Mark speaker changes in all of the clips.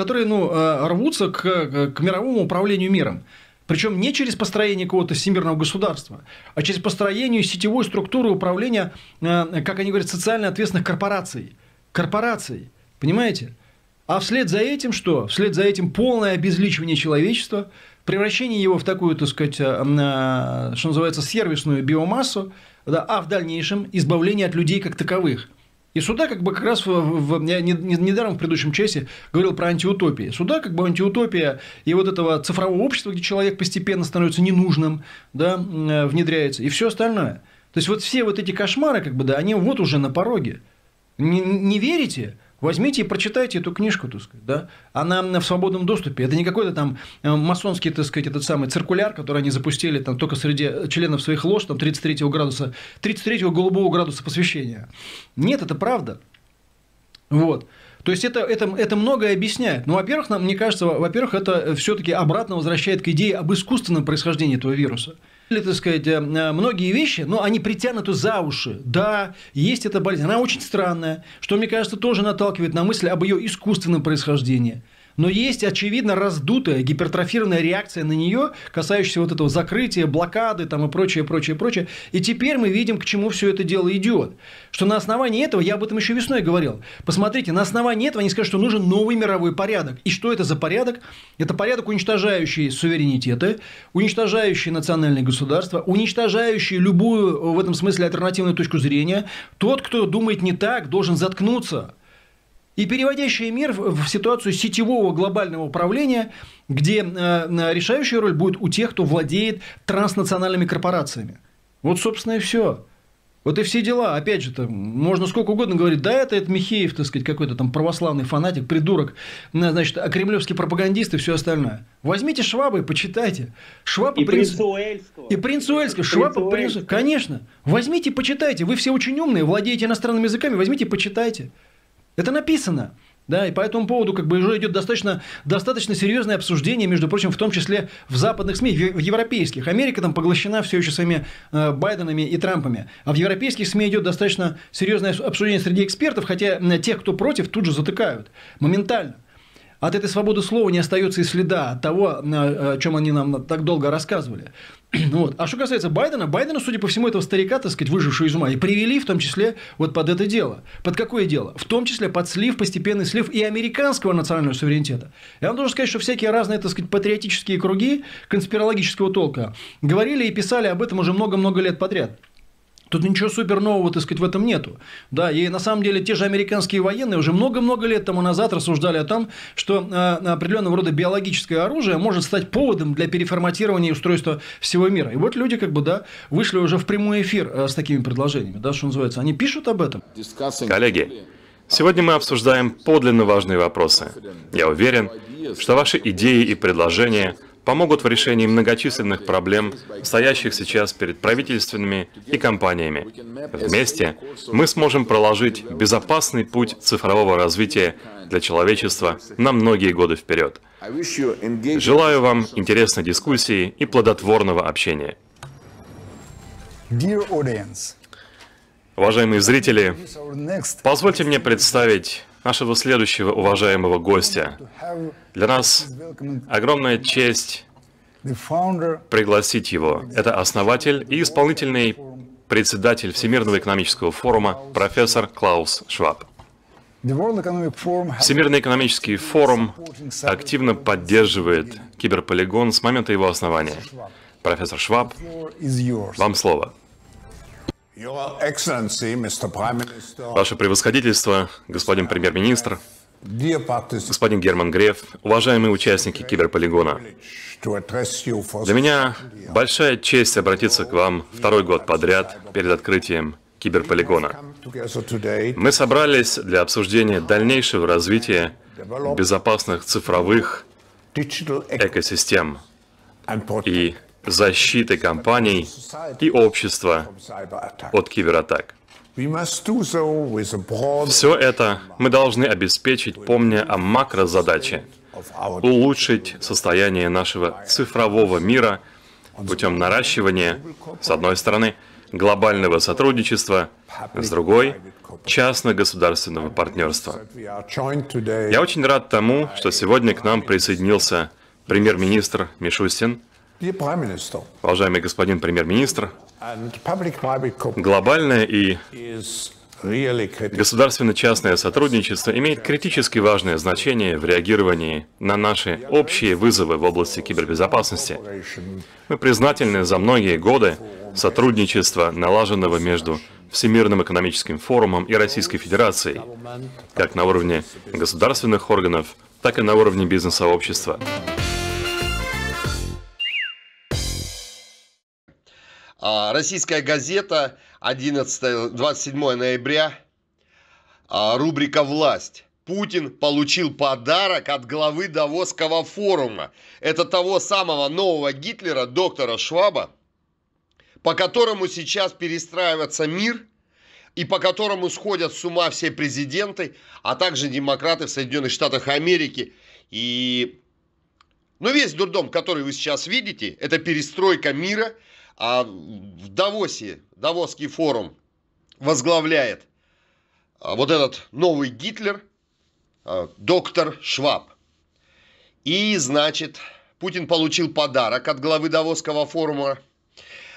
Speaker 1: которые ну, э, рвутся к, э, к мировому управлению миром. Причем не через построение какого-то всемирного государства, а через построение сетевой структуры управления, э, как они говорят, социально ответственных корпораций. Корпораций, понимаете? А вслед за этим что? Вслед за этим полное обезличивание человечества, превращение его в такую, так сказать, что называется, сервисную биомассу, да, а в дальнейшем избавление от людей как таковых – и суда как бы как раз в, в, я не, не, недаром в предыдущем часе говорил про антиутопии. Суда как бы антиутопия и вот этого цифрового общества, где человек постепенно становится ненужным, да, внедряется, и все остальное. То есть вот все вот эти кошмары, как бы, да, они вот уже на пороге. Не, не верите? Возьмите и прочитайте эту книжку, так сказать, да? Она в свободном доступе. Это не какой-то там э, масонский, так сказать, этот самый циркуляр, который они запустили там только среди э, членов своих лож, там 33 градуса, 33 голубого градуса посвящения. Нет, это правда. Вот. То есть это, это, это многое объясняет. Ну, во-первых, нам, мне кажется, во-первых, это все-таки обратно возвращает к идее об искусственном происхождении этого вируса. Или, так сказать, э, э, многие вещи, но они притянуты за уши. Да, есть эта болезнь. Она очень странная, что, мне кажется, тоже наталкивает на мысль об ее искусственном происхождении но есть, очевидно, раздутая гипертрофированная реакция на нее, касающаяся вот этого закрытия, блокады там и прочее, прочее, прочее. И теперь мы видим, к чему все это дело идет. Что на основании этого, я об этом еще весной говорил, посмотрите, на основании этого они скажут, что нужен новый мировой порядок. И что это за порядок? Это порядок, уничтожающий суверенитеты, уничтожающий национальные государства, уничтожающий любую э, в этом смысле альтернативную точку зрения. Тот, кто думает не так, должен заткнуться и переводящая мир в ситуацию сетевого глобального управления, где э, решающая роль будет у тех, кто владеет транснациональными корпорациями. Вот, собственно, и все. Вот и все дела. Опять же, там, можно сколько угодно говорить, да, это, это Михеев, так сказать, какой-то там православный фанатик, придурок, значит, а кремлевские пропагандисты и все остальное. Возьмите Швабы и почитайте. Шваб и, принц... Уэльского. И принц Уэльского. Шваб и принц... Конечно. Возьмите, и почитайте. Вы все очень умные, владеете иностранными языками, возьмите, и почитайте. Это написано. Да, и по этому поводу как бы уже идет достаточно, достаточно серьезное обсуждение, между прочим, в том числе в западных СМИ, в европейских. Америка там поглощена все еще своими э, Байденами и Трампами. А в европейских СМИ идет достаточно серьезное обсуждение среди экспертов, хотя тех, кто против, тут же затыкают моментально. От этой свободы слова не остается и следа от того, э, о чем они нам так долго рассказывали. Вот. А что касается Байдена, Байдена, судя по всему, этого старика, так сказать, выжившего из ума, и привели в том числе вот под это дело. Под какое дело? В том числе под слив, постепенный слив и американского национального суверенитета. Я вам должен сказать, что всякие разные, так сказать, патриотические круги конспирологического толка говорили и писали об этом уже много-много лет подряд. Тут ничего супер нового, так сказать, в этом нету. Да, и на самом деле те же американские военные уже много-много лет тому назад рассуждали о том, что э, определенного рода биологическое оружие может стать поводом для переформатирования устройства всего мира. И вот люди как бы, да, вышли уже в прямой эфир э, с такими предложениями, да, что называется. Они пишут об этом. Коллеги, сегодня мы
Speaker 2: обсуждаем подлинно важные вопросы. Я уверен, что ваши идеи и предложения – помогут в решении многочисленных проблем, стоящих сейчас перед правительственными и компаниями. Вместе мы сможем проложить безопасный путь цифрового развития для человечества на многие годы вперед. Желаю вам интересной дискуссии и плодотворного общения. Уважаемые зрители, позвольте мне представить нашего следующего уважаемого гостя. Для нас огромная честь
Speaker 1: пригласить
Speaker 2: его. Это основатель и исполнительный председатель Всемирного экономического форума профессор Клаус Шваб.
Speaker 1: Всемирный
Speaker 2: экономический форум активно поддерживает киберполигон с момента его основания. Профессор Шваб, вам слово. Ваше превосходительство, господин премьер-министр, господин Герман Греф, уважаемые участники киберполигона,
Speaker 3: для меня
Speaker 2: большая честь обратиться к вам второй год подряд перед открытием киберполигона. Мы собрались для обсуждения дальнейшего развития безопасных цифровых экосистем и защиты компаний и общества от кибератак.
Speaker 3: Все
Speaker 2: это мы должны обеспечить, помня о макрозадаче, улучшить состояние нашего цифрового мира путем наращивания, с одной стороны, глобального сотрудничества, с другой – частно-государственного партнерства.
Speaker 3: Я очень
Speaker 2: рад тому, что сегодня к нам присоединился премьер-министр Мишустин – Уважаемый господин премьер-министр, глобальное и государственно-частное сотрудничество имеет критически важное значение в реагировании на наши общие вызовы в области кибербезопасности. Мы признательны за многие годы сотрудничества, налаженного между Всемирным экономическим форумом и Российской Федерацией, как на уровне государственных органов, так и на уровне бизнес-сообщества.
Speaker 3: А, Российская газета, 11, 27 ноября, а, рубрика «Власть». Путин получил подарок от главы Давосского форума. Это того самого нового Гитлера, доктора Шваба, по которому сейчас перестраивается мир и по которому сходят с ума все президенты, а также демократы в Соединенных Штатах Америки. И ну, весь дурдом, который вы сейчас видите, это перестройка мира – а в Давосе, Давосский форум возглавляет а, вот этот новый Гитлер, а, доктор Шваб. И, значит, Путин получил подарок от главы Давосского форума.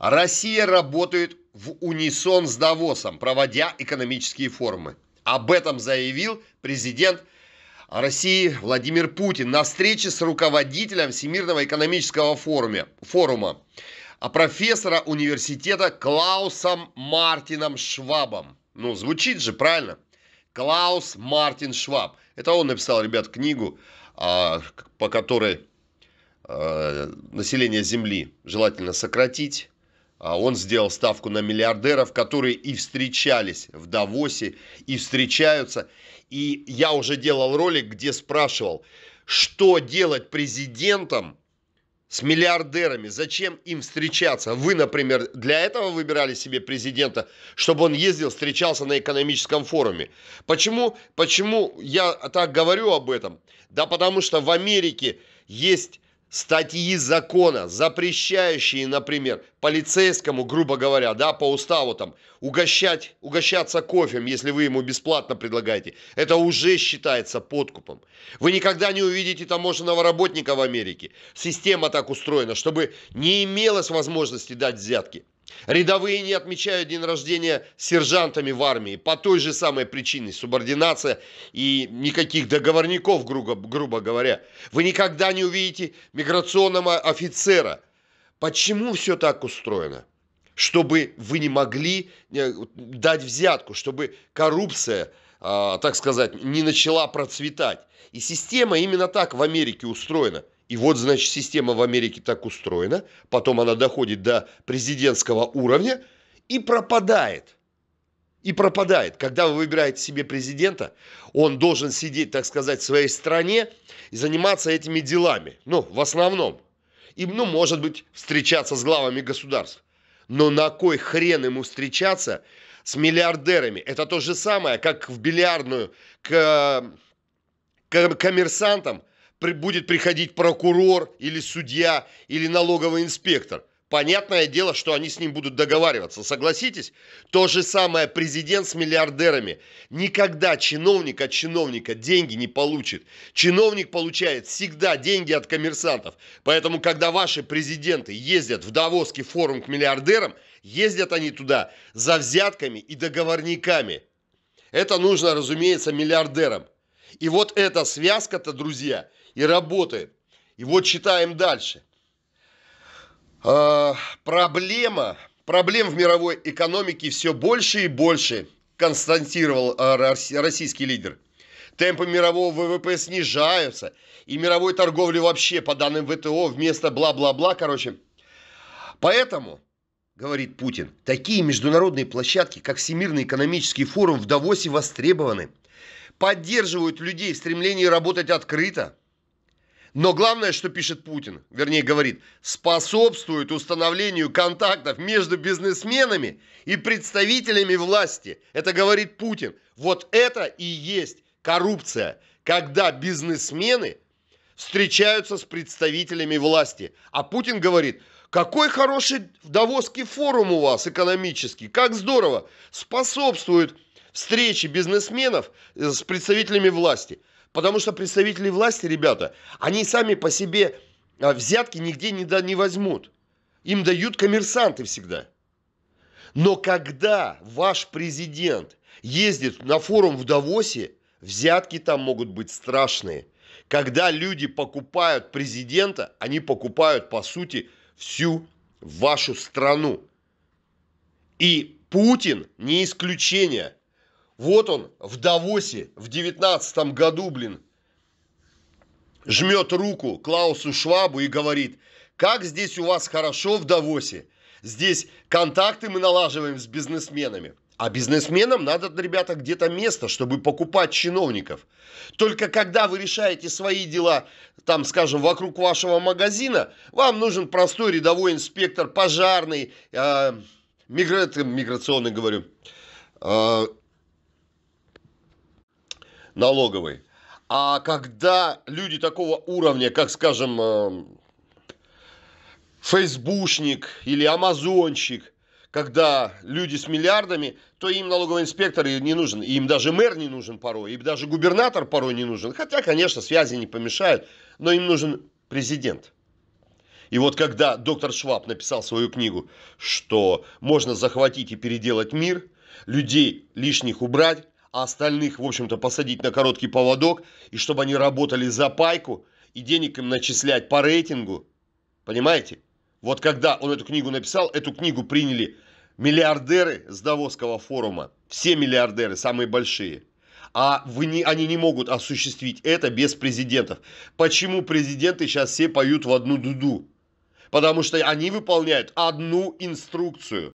Speaker 3: Россия работает в унисон с Давосом, проводя экономические форумы. Об этом заявил президент России Владимир Путин на встрече с руководителем Всемирного экономического форума. форума а профессора университета Клаусом Мартином Швабом. Ну, звучит же, правильно? Клаус Мартин Шваб. Это он написал, ребят, книгу, а, по которой а, население Земли желательно сократить. А он сделал ставку на миллиардеров, которые и встречались в Давосе, и встречаются. И я уже делал ролик, где спрашивал, что делать президентом, с миллиардерами. Зачем им встречаться? Вы, например, для этого выбирали себе президента, чтобы он ездил, встречался на экономическом форуме. Почему, почему я так говорю об этом? Да потому что в Америке есть статьи закона, запрещающие, например, полицейскому, грубо говоря, да, по уставу там, угощать, угощаться кофе, если вы ему бесплатно предлагаете, это уже считается подкупом. Вы никогда не увидите таможенного работника в Америке. Система так устроена, чтобы не имелось возможности дать взятки. Рядовые не отмечают день рождения сержантами в армии по той же самой причине – субординация и никаких договорников, грубо, грубо говоря. Вы никогда не увидите миграционного офицера. Почему все так устроено? Чтобы вы не могли э, дать взятку, чтобы коррупция, а, так сказать, не начала процветать. И система именно так в Америке устроена – и вот, значит, система в Америке так устроена, потом она доходит до президентского уровня и пропадает. И пропадает. Когда вы выбираете себе президента, он должен сидеть, так сказать, в своей стране и заниматься этими делами. Ну, в основном. И, ну, может быть, встречаться с главами государств. Но на кой хрен ему встречаться с миллиардерами? Это то же самое, как в бильярдную к, к коммерсантам – будет приходить прокурор или судья или налоговый инспектор. Понятное дело, что они с ним будут договариваться, согласитесь? То же самое президент с миллиардерами. Никогда чиновник от чиновника деньги не получит. Чиновник получает всегда деньги от коммерсантов. Поэтому, когда ваши президенты ездят в Давосский форум к миллиардерам, ездят они туда за взятками и договорниками. Это нужно, разумеется, миллиардерам. И вот эта связка-то, друзья – и работает. И вот читаем дальше. А, проблема, проблем в мировой экономике все больше и больше, констатировал а, российский лидер. Темпы мирового ВВП снижаются, и мировой торговли вообще, по данным ВТО, вместо бла-бла-бла, короче. Поэтому, говорит Путин, такие международные площадки, как Всемирный экономический форум в Давосе, востребованы. Поддерживают людей в стремлении работать открыто – но главное, что пишет Путин, вернее говорит, способствует установлению контактов между бизнесменами и представителями власти. Это говорит Путин. Вот это и есть коррупция, когда бизнесмены встречаются с представителями власти. А Путин говорит, какой хороший Давосский форум у вас экономический, как здорово, способствует встрече бизнесменов э, с представителями власти. Потому что представители власти, ребята, они сами по себе а, взятки нигде не, да, не возьмут. Им дают коммерсанты всегда. Но когда ваш президент ездит на форум в Давосе, взятки там могут быть страшные. Когда люди покупают президента, они покупают, по сути, всю вашу страну. И Путин не исключение. Вот он в Давосе в девятнадцатом году, блин, жмет руку Клаусу Швабу и говорит, как здесь у вас хорошо в Давосе. Здесь контакты мы налаживаем с бизнесменами. А бизнесменам надо, ребята, где-то место, чтобы покупать чиновников. Только когда вы решаете свои дела, там, скажем, вокруг вашего магазина, вам нужен простой рядовой инспектор, пожарный, э, мигра... миграционный, говорю, э, налоговой. А когда люди такого уровня, как, скажем, э, фейсбушник или амазонщик, когда люди с миллиардами, то им налоговый инспектор не нужен, им даже мэр не нужен порой, им даже губернатор порой не нужен. Хотя, конечно, связи не помешают, но им нужен президент. И вот когда доктор Шваб написал свою книгу, что можно захватить и переделать мир, людей лишних убрать, а остальных, в общем-то, посадить на короткий поводок, и чтобы они работали за пайку, и денег им начислять по рейтингу. Понимаете? Вот когда он эту книгу написал, эту книгу приняли миллиардеры с Давосского форума. Все миллиардеры, самые большие. А вы не, они не могут осуществить это без президентов. Почему президенты сейчас все поют в одну дуду? Потому что они выполняют одну инструкцию.